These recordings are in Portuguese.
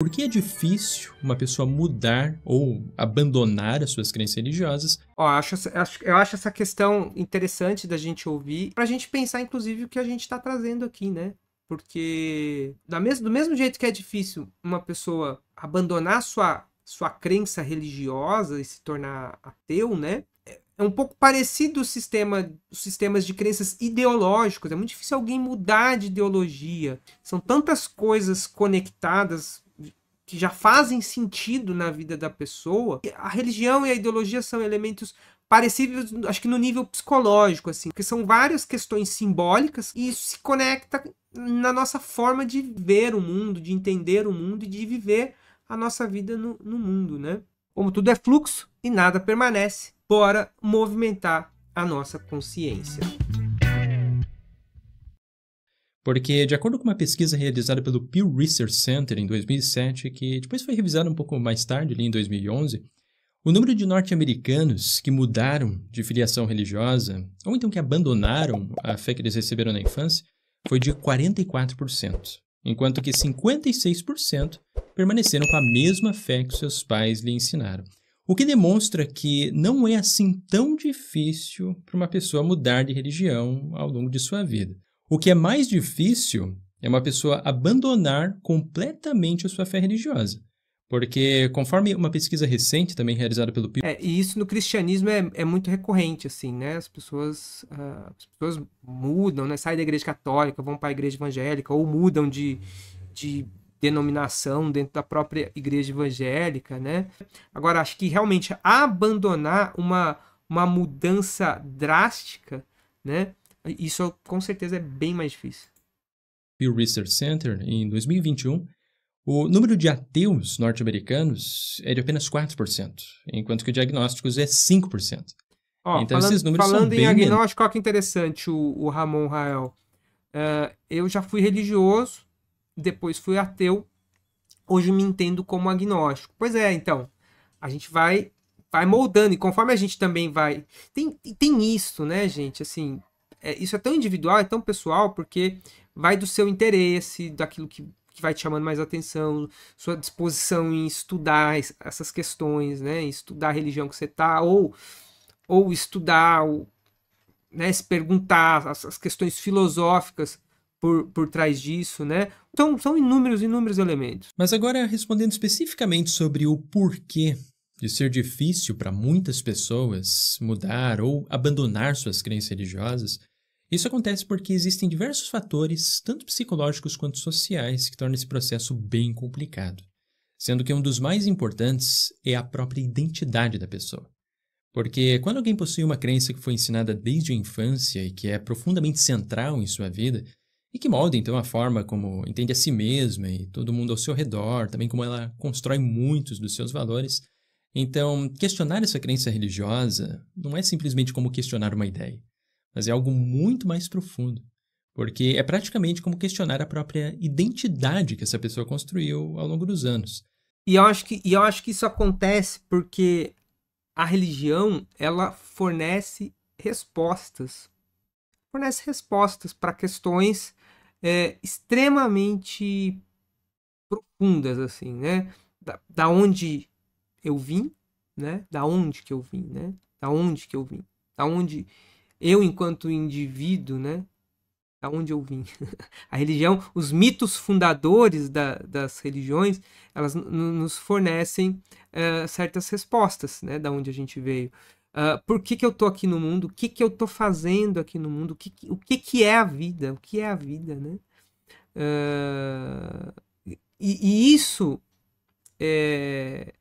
Por que é difícil uma pessoa mudar ou abandonar as suas crenças religiosas? acho, eu acho essa questão interessante da gente ouvir, para a gente pensar, inclusive, o que a gente está trazendo aqui, né? Porque da mes do mesmo jeito que é difícil uma pessoa abandonar sua, sua crença religiosa e se tornar ateu, né? É, é um pouco parecido o sistema, os sistemas de crenças ideológicos. É muito difícil alguém mudar de ideologia. São tantas coisas conectadas que já fazem sentido na vida da pessoa, a religião e a ideologia são elementos parecidos, acho que no nível psicológico, assim, porque são várias questões simbólicas e isso se conecta na nossa forma de ver o mundo, de entender o mundo e de viver a nossa vida no, no mundo, né? Como tudo é fluxo e nada permanece, bora movimentar a nossa consciência. Porque, de acordo com uma pesquisa realizada pelo Pew Research Center em 2007, que depois foi revisada um pouco mais tarde, ali em 2011, o número de norte-americanos que mudaram de filiação religiosa, ou então que abandonaram a fé que eles receberam na infância, foi de 44%, enquanto que 56% permaneceram com a mesma fé que seus pais lhe ensinaram. O que demonstra que não é assim tão difícil para uma pessoa mudar de religião ao longo de sua vida. O que é mais difícil é uma pessoa abandonar completamente a sua fé religiosa. Porque, conforme uma pesquisa recente também realizada pelo Pew... É, e isso no cristianismo é, é muito recorrente, assim, né? As pessoas, uh, as pessoas mudam, né? Saem da igreja católica, vão para a igreja evangélica, ou mudam de, de denominação dentro da própria igreja evangélica, né? Agora, acho que realmente abandonar uma, uma mudança drástica, né? Isso com certeza é bem mais difícil. Pew Research Center, em 2021, o número de ateus norte-americanos é de apenas 4%, enquanto que diagnósticos é 5%. Ó, então falando, esses números falando são bem... em agnóstico, olha que interessante o, o Ramon Rael. Uh, eu já fui religioso, depois fui ateu, hoje me entendo como agnóstico. Pois é, então, a gente vai vai moldando e conforme a gente também vai... Tem, tem isso, né, gente? Assim, é, isso é tão individual, é tão pessoal, porque vai do seu interesse, daquilo que, que vai te chamando mais atenção, sua disposição em estudar essas questões, né? Estudar a religião que você tá, ou, ou estudar, ou, né, se perguntar as, as questões filosóficas por, por trás disso, né? Então, são inúmeros, inúmeros elementos. Mas agora, respondendo especificamente sobre o porquê de ser difícil para muitas pessoas mudar ou abandonar suas crenças religiosas, isso acontece porque existem diversos fatores, tanto psicológicos quanto sociais, que tornam esse processo bem complicado, sendo que um dos mais importantes é a própria identidade da pessoa. Porque quando alguém possui uma crença que foi ensinada desde a infância e que é profundamente central em sua vida, e que molda então a forma como entende a si mesma e todo mundo ao seu redor, também como ela constrói muitos dos seus valores, então questionar essa crença religiosa não é simplesmente como questionar uma ideia mas é algo muito mais profundo, porque é praticamente como questionar a própria identidade que essa pessoa construiu ao longo dos anos. E eu acho que, e eu acho que isso acontece porque a religião ela fornece respostas fornece respostas para questões é, extremamente profundas assim né da, da, onde eu vim né da onde que eu vim né da onde que eu vim da onde eu enquanto indivíduo, né? Aonde eu vim? a religião, os mitos fundadores da, das religiões, elas nos fornecem uh, certas respostas, né? Da onde a gente veio. Uh, por que, que eu tô aqui no mundo? O que, que eu tô fazendo aqui no mundo? O que, que o que, que é a vida? O que é a vida, né? Uh, e, e, isso é,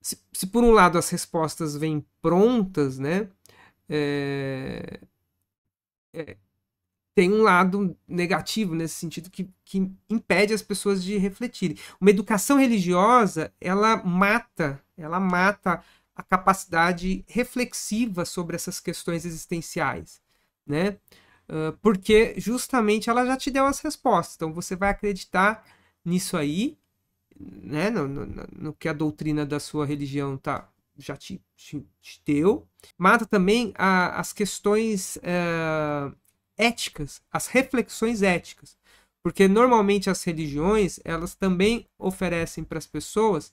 se, se, por um lado as respostas vêm prontas, né? É, é, tem um lado negativo nesse sentido que, que impede as pessoas de refletirem. Uma educação religiosa, ela mata, ela mata a capacidade reflexiva sobre essas questões existenciais, né? Porque justamente ela já te deu as respostas, então você vai acreditar nisso aí, né? No, no, no que a doutrina da sua religião tá, já te, te, te deu. Mata também a, as questões eh, éticas, as reflexões éticas. Porque normalmente as religiões, elas também oferecem para as pessoas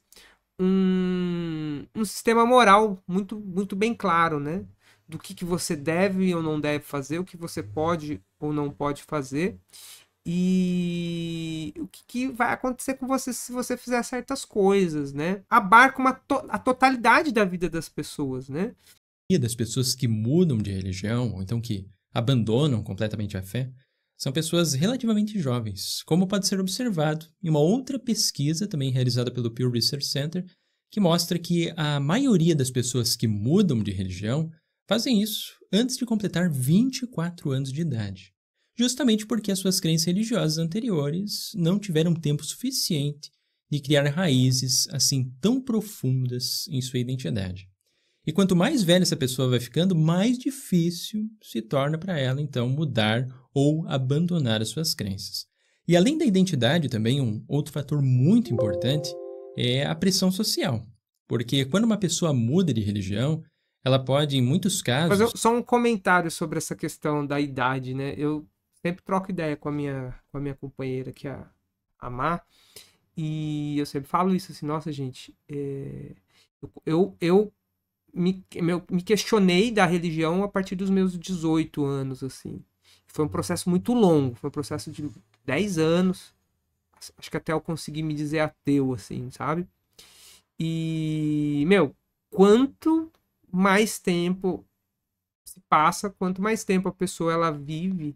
um, um sistema moral muito, muito bem claro, né? Do que, que você deve ou não deve fazer, o que você pode ou não pode fazer e o que, que, vai acontecer com você se você fizer certas coisas, né? Abarca uma to a totalidade da vida das pessoas, né? E das pessoas que mudam de religião, ou então que abandonam completamente a fé, são pessoas relativamente jovens, como pode ser observado em uma outra pesquisa também realizada pelo Pew Research Center, que mostra que a maioria das pessoas que mudam de religião fazem isso antes de completar 24 anos de idade justamente porque as suas crenças religiosas anteriores não tiveram tempo suficiente de criar raízes assim tão profundas em sua identidade. E quanto mais velha essa pessoa vai ficando, mais difícil se torna para ela então mudar ou abandonar as suas crenças. E além da identidade, também um outro fator muito importante é a pressão social. Porque quando uma pessoa muda de religião, ela pode, em muitos casos. Mas eu, só um comentário sobre essa questão da idade, né? Eu sempre troco ideia com a minha, com a minha companheira aqui, é a, a Mar, e eu sempre falo isso assim, nossa gente, é, eu, eu me, meu, me questionei da religião a partir dos meus 18 anos, assim. Foi um processo muito longo, foi um processo de 10 anos, acho que até eu consegui me dizer ateu, assim, sabe? E, meu, quanto mais tempo se passa, quanto mais tempo a pessoa ela vive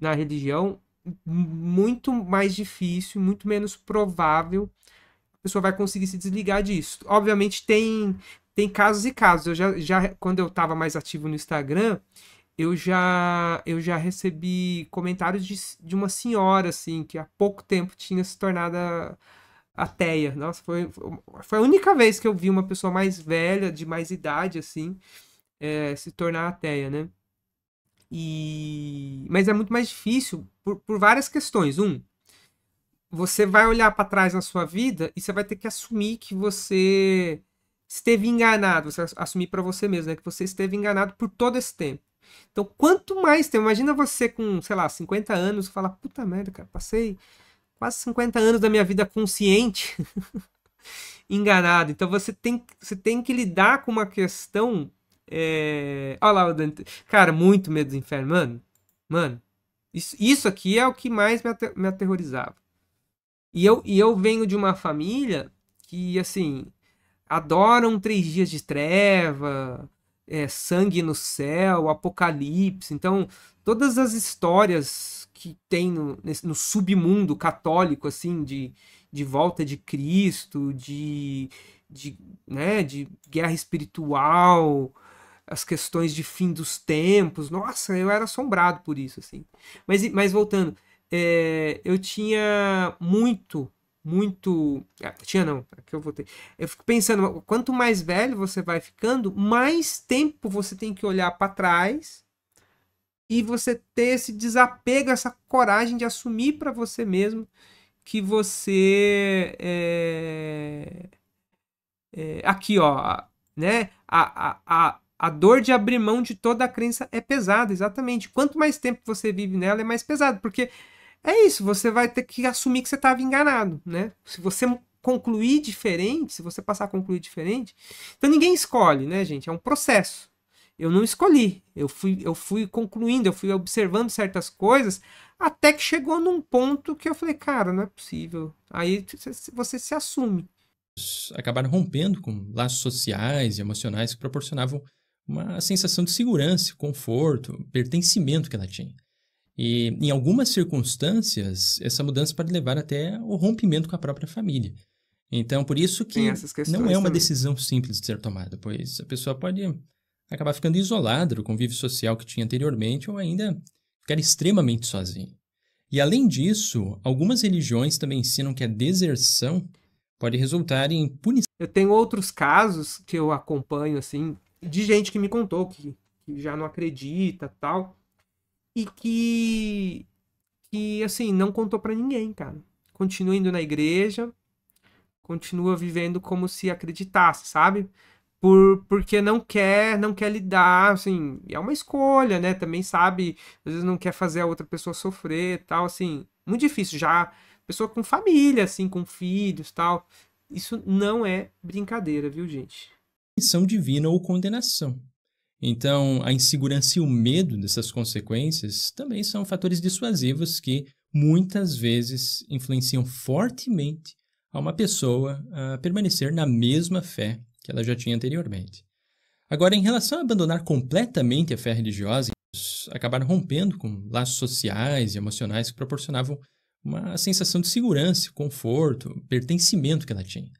na religião, muito mais difícil, muito menos provável a pessoa vai conseguir se desligar disso. Obviamente tem tem casos e casos. Eu já, já quando eu estava mais ativo no Instagram, eu já eu já recebi comentários de, de uma senhora assim que há pouco tempo tinha se tornado ateia. Nossa, foi, foi a única vez que eu vi uma pessoa mais velha, de mais idade assim, é, se tornar ateia, né? E... Mas é muito mais difícil por, por várias questões. Um, você vai olhar para trás na sua vida e você vai ter que assumir que você esteve enganado, você assumir para você mesmo, né, que você esteve enganado por todo esse tempo. Então, quanto mais tempo, imagina você com, sei lá, 50 anos, falar, puta merda, cara, passei quase 50 anos da minha vida consciente enganado. Então, você tem, você tem que lidar com uma questão é... Olha lá o Dante. Cara, muito medo do inferno. Mano, mano. Isso, isso aqui é o que mais me, ater me aterrorizava. E eu, e eu venho de uma família que, assim, adoram três dias de treva, é, sangue no céu, apocalipse. Então, todas as histórias que tem no, nesse, no submundo católico, assim, de, de volta de Cristo, de, de, né, de guerra espiritual, as questões de fim dos tempos. Nossa, eu era assombrado por isso, assim. Mas, mas voltando, é, eu tinha muito, muito. Ah, tinha não, que eu voltei. Eu fico pensando, quanto mais velho você vai ficando, mais tempo você tem que olhar para trás e você ter esse desapego, essa coragem de assumir para você mesmo que você é, é, aqui ó né a, a a dor de abrir mão de toda a crença é pesada, exatamente. Quanto mais tempo você vive nela, é mais pesado, porque é isso, você vai ter que assumir que você estava enganado, né? Se você concluir diferente, se você passar a concluir diferente, então ninguém escolhe, né, gente? É um processo. Eu não escolhi, eu fui, eu fui concluindo, eu fui observando certas coisas, até que chegou num ponto que eu falei, cara, não é possível. Aí você se assume acabaram rompendo com laços sociais e emocionais que proporcionavam uma sensação de segurança, conforto, pertencimento que ela tinha. E em algumas circunstâncias, essa mudança pode levar até o rompimento com a própria família. Então, por isso que não é uma decisão simples de ser tomada, pois a pessoa pode acabar ficando isolada do convívio social que tinha anteriormente ou ainda ficar extremamente sozinha. E além disso, algumas religiões também ensinam que a deserção pode resultar em punição. Eu tenho outros casos que eu acompanho assim, de gente que me contou que, que já não acredita tal. E que, que assim, não contou para ninguém, cara. Continua indo na igreja, continua vivendo como se acreditasse, sabe? Por, porque não quer, não quer lidar, assim, é uma escolha, né? Também sabe, às vezes não quer fazer a outra pessoa sofrer, tal, assim, muito difícil já pessoa com família, assim, com filhos, tal. Isso não é brincadeira, viu, gente? punição divina ou condenação. Então, a insegurança e o medo dessas consequências também são fatores dissuasivos que muitas vezes influenciam fortemente a uma pessoa a permanecer na mesma fé que ela já tinha anteriormente. Agora, em relação a abandonar completamente a fé religiosa, acabaram rompendo com laços sociais e emocionais que proporcionavam uma sensação de segurança, conforto, pertencimento que ela tinha.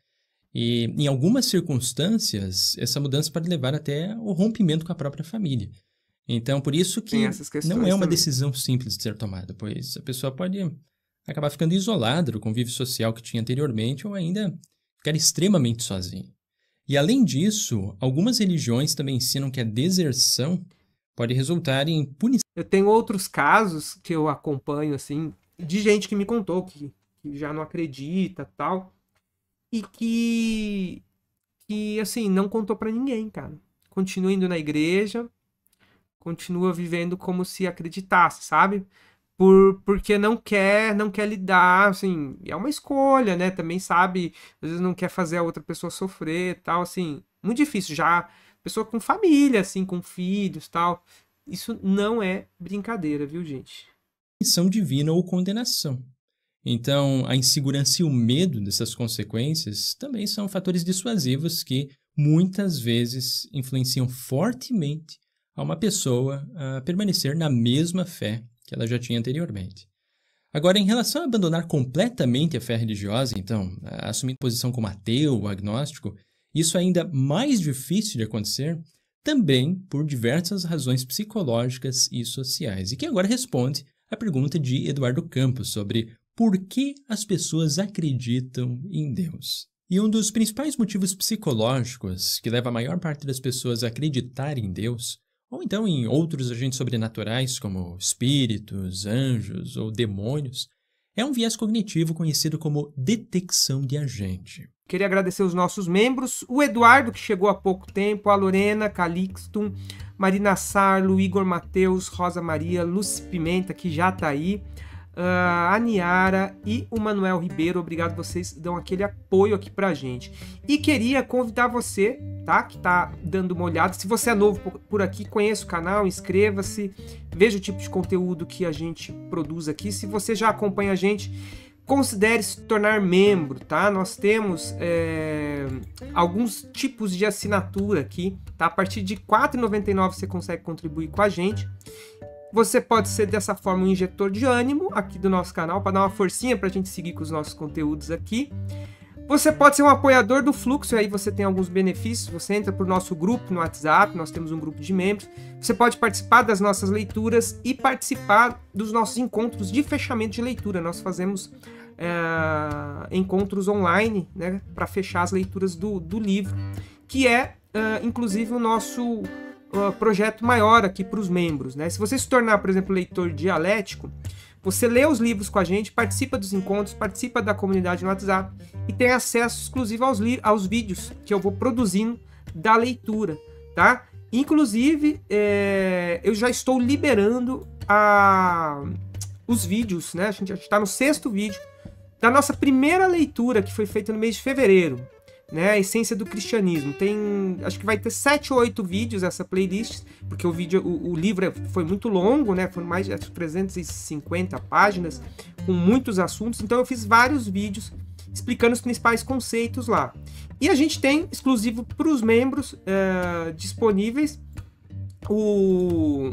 E em algumas circunstâncias, essa mudança pode levar até o rompimento com a própria família. Então, por isso que não é uma também. decisão simples de ser tomada, pois a pessoa pode acabar ficando isolada do convívio social que tinha anteriormente ou ainda ficar extremamente sozinha. E além disso, algumas religiões também ensinam que a deserção pode resultar em punição. Eu tenho outros casos que eu acompanho assim de gente que me contou que, que já não acredita, tal, e que que assim não contou para ninguém, cara. Continua indo na igreja, continua vivendo como se acreditasse, sabe? Por, porque não quer, não quer lidar, assim, é uma escolha, né? Também sabe, às vezes não quer fazer a outra pessoa sofrer, tal, assim, muito difícil já pessoa com família, assim, com filhos, tal. Isso não é brincadeira, viu, gente? Missão divina ou condenação. Então, a insegurança e o medo dessas consequências também são fatores dissuasivos que muitas vezes influenciam fortemente a uma pessoa a permanecer na mesma fé que ela já tinha anteriormente. Agora, em relação a abandonar completamente a fé religiosa, então, assumir posição como ateu ou agnóstico, isso é ainda mais difícil de acontecer, também por diversas razões psicológicas e sociais, e que agora responde à pergunta de Eduardo Campos sobre por que as pessoas acreditam em Deus. E um dos principais motivos psicológicos que leva a maior parte das pessoas a acreditar em Deus, ou então em outros agentes sobrenaturais como espíritos, anjos ou demônios, é um viés cognitivo conhecido como detecção de agente. Queria agradecer os nossos membros, o Eduardo, que chegou há pouco tempo, a Lorena, Calixto, Marina Sarlo, Igor Mateus, Rosa Maria, Luci Pimenta, que já está aí, ah, a Niara e o Manuel Ribeiro. Obrigado, vocês dão aquele apoio aqui pra gente. E queria convidar você, tá? Que tá dando uma olhada. Se você é novo por aqui, conheça o canal, inscreva-se, veja o tipo de conteúdo que a gente produz aqui. Se você já acompanha a gente, considere se tornar membro, tá? Nós temos é, alguns tipos de assinatura aqui, tá? A partir de R$ 4,99 você consegue contribuir com a gente. Você pode ser dessa forma um injetor de ânimo aqui do nosso canal para dar uma forcinha para a gente seguir com os nossos conteúdos aqui. Você pode ser um apoiador do Fluxo, aí você tem alguns benefícios. Você entra para o nosso grupo no WhatsApp, nós temos um grupo de membros. Você pode participar das nossas leituras e participar dos nossos encontros de fechamento de leitura. Nós fazemos é, encontros online né, para fechar as leituras do, do livro, que é, é inclusive, o nosso projeto maior aqui para os membros. Né? Se você se tornar, por exemplo, leitor dialético, você lê os livros com a gente, participa dos encontros, participa da comunidade no WhatsApp e tem acesso exclusivo aos, aos vídeos que eu vou produzindo da leitura, tá? Inclusive, é, eu já estou liberando a, os vídeos, né? A gente está no sexto vídeo da nossa primeira leitura que foi feita no mês de fevereiro né, a essência do cristianismo. Tem, acho que vai ter sete ou oito vídeos essa playlist, porque o vídeo, o, o livro foi muito longo, né, foram mais de 350 páginas com muitos assuntos. Então eu fiz vários vídeos explicando os principais conceitos lá. E a gente tem exclusivo para os membros eh, disponíveis o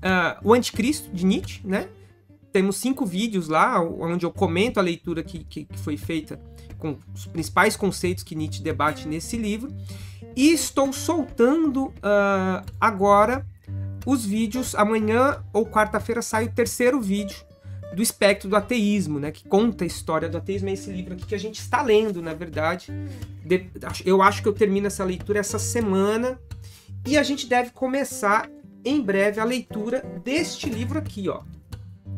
eh, o Anticristo de Nietzsche, né? Temos cinco vídeos lá, onde eu comento a leitura que, que, que foi feita com os principais conceitos que Nietzsche debate nesse livro. E estou soltando uh, agora os vídeos. Amanhã ou quarta-feira sai o terceiro vídeo do espectro do ateísmo, né, que conta a história do ateísmo, é esse livro aqui que a gente está lendo, na verdade. De, eu acho que eu termino essa leitura essa semana e a gente deve começar em breve a leitura deste livro aqui, ó.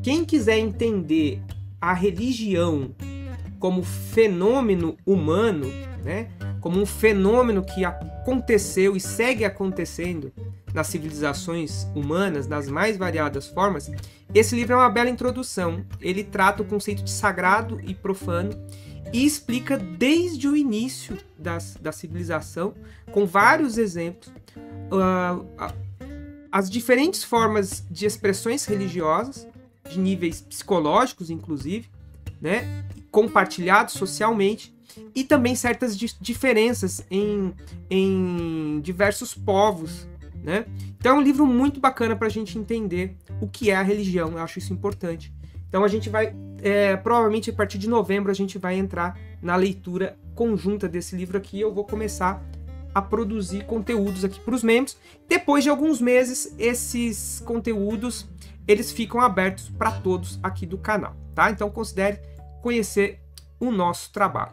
Quem quiser entender a religião como fenômeno humano, né? como um fenômeno que aconteceu e segue acontecendo nas civilizações humanas, nas mais variadas formas, esse livro é uma bela introdução. Ele trata o conceito de sagrado e profano e explica desde o início das, da civilização, com vários exemplos, uh, as diferentes formas de expressões religiosas, de níveis psicológicos, inclusive, né, compartilhado socialmente, e também certas di diferenças em, em diversos povos. Né? Então é um livro muito bacana para a gente entender o que é a religião, eu acho isso importante. Então a gente vai, é, provavelmente a partir de novembro, a gente vai entrar na leitura conjunta desse livro aqui. Eu vou começar a produzir conteúdos aqui para os membros. Depois de alguns meses, esses conteúdos eles ficam abertos para todos aqui do canal, tá? Então considere conhecer o nosso trabalho.